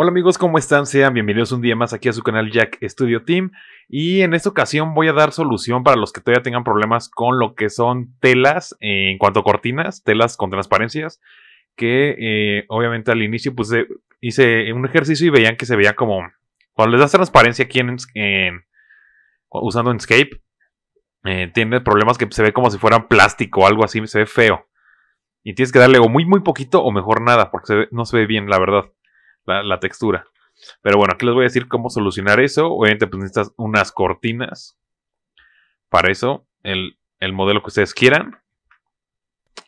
Hola amigos, ¿cómo están? Sean bienvenidos un día más aquí a su canal Jack Studio Team y en esta ocasión voy a dar solución para los que todavía tengan problemas con lo que son telas eh, en cuanto a cortinas, telas con transparencias, que eh, obviamente al inicio pues eh, hice un ejercicio y veían que se veía como cuando les das transparencia aquí en, usando Enscape Tienes problemas que se ve como si fueran plástico o algo así, se ve feo. Y tienes que darle o muy muy poquito o mejor nada porque no se ve bien la verdad la, textura. Pero bueno, aquí les voy a decir cómo solucionar eso. Obviamente, pues necesitas unas cortinas. Para eso, el, modelo que ustedes quieran.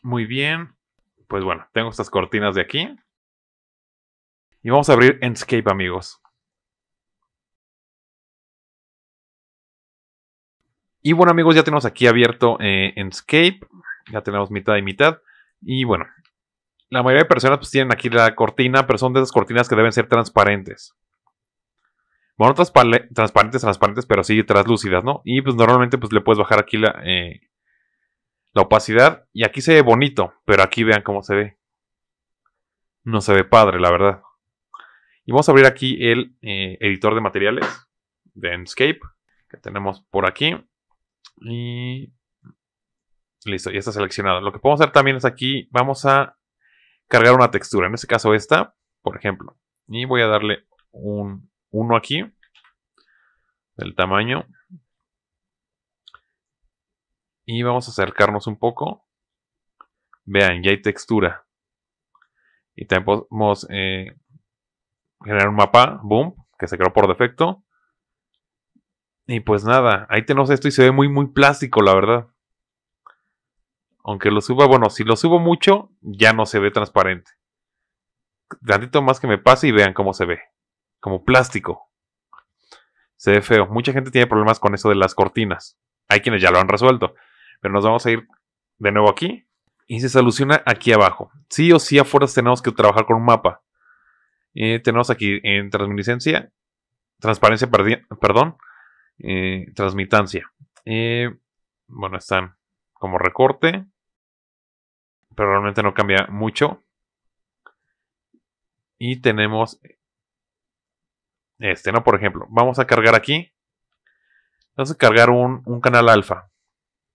Muy bien. Pues bueno, tengo estas cortinas de aquí. Y vamos a abrir Enscape, amigos. Y bueno, amigos, ya tenemos aquí abierto eh, Enscape. Ya tenemos mitad y mitad. Y bueno, la mayoría de personas pues tienen aquí la cortina, pero son de esas cortinas que deben ser transparentes. Bueno, transparentes, transparentes, pero sí traslúcidas, ¿no? Y pues normalmente pues le puedes bajar aquí la, eh, la opacidad. Y aquí se ve bonito, pero aquí vean cómo se ve. No se ve padre, la verdad. Y vamos a abrir aquí el eh, editor de materiales de Enscape que tenemos por aquí. Y listo, ya está seleccionado. Lo que podemos hacer también es aquí, vamos a cargar una textura. En este caso esta, por ejemplo. Y voy a darle un 1 aquí. Del tamaño. Y vamos a acercarnos un poco. Vean, ya hay textura. Y también podemos eh, generar un mapa, boom, que se creó por defecto. Y pues nada, ahí tenemos esto y se ve muy, muy plástico, la verdad. Aunque lo suba, bueno, si lo subo mucho, ya no se ve transparente. Tantito más que me pase y vean cómo se ve. Como plástico. Se ve feo. Mucha gente tiene problemas con eso de las cortinas. Hay quienes ya lo han resuelto. Pero nos vamos a ir de nuevo aquí. Y se soluciona aquí abajo. Sí o sí afuera tenemos que trabajar con un mapa. Eh, tenemos aquí en transmisencia. transparencia, perdón, eh, transmitancia. Eh, bueno, están como recorte, pero realmente no cambia mucho. Y tenemos este, ¿no? Por ejemplo, vamos a cargar aquí. Vamos a cargar un, canal alfa.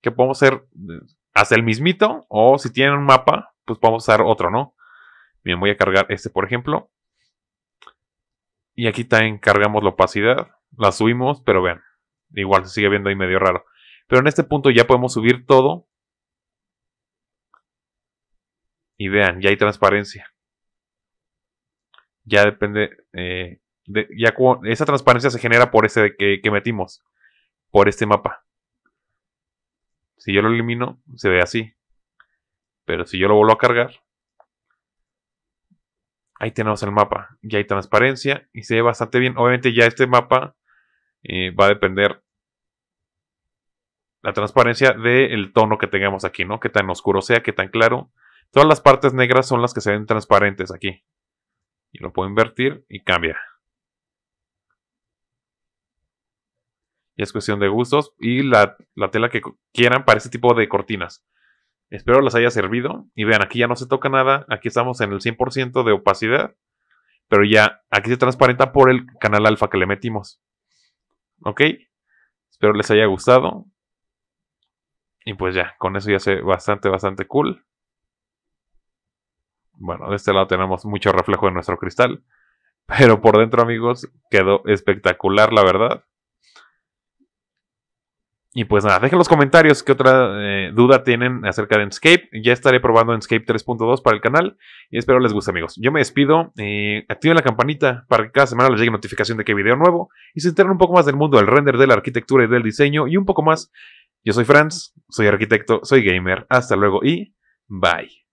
Que podemos hacer eh, hasta el mismito. O si tienen un mapa, pues podemos usar otro, ¿no? Bien, voy a cargar este, por ejemplo. Y aquí también cargamos la opacidad. La subimos, pero vean. Igual se sigue viendo ahí medio raro. Pero en este punto ya podemos subir todo. Y vean, ya hay transparencia. Ya depende. Eh, ya esa transparencia se genera por ese que, metimos. Por este mapa. Si yo lo elimino, se ve así. Pero si yo lo vuelvo a cargar, ahí tenemos el mapa. Ya hay transparencia y se ve bastante bien. Obviamente ya este mapa eh, va a depender la transparencia del tono que tengamos aquí, ¿no? Qué tan oscuro sea, que tan claro. Todas las partes negras son las que se ven transparentes aquí. Y lo puedo invertir y cambia. Y es cuestión de gustos y la, la tela que quieran para este tipo de cortinas. Espero les haya servido. Y vean, aquí ya no se toca nada. Aquí estamos en el 100% de opacidad. Pero ya aquí se transparenta por el canal alfa que le metimos. ¿Ok? Espero les haya gustado. Y pues ya, con eso ya se bastante, bastante cool. Bueno, de este lado tenemos mucho reflejo en nuestro cristal. Pero por dentro, amigos, quedó espectacular, la verdad. Y pues nada, dejen los comentarios qué otra eh, duda tienen acerca de Enscape. Ya estaré probando Enscape 3.2 para el canal y espero les guste, amigos. Yo me despido, eh, activen la campanita para que cada semana les llegue notificación de qué video nuevo y se enteren un poco más del mundo del render, de la arquitectura y del diseño y un poco más yo soy Franz, soy arquitecto, soy gamer. Hasta luego y bye.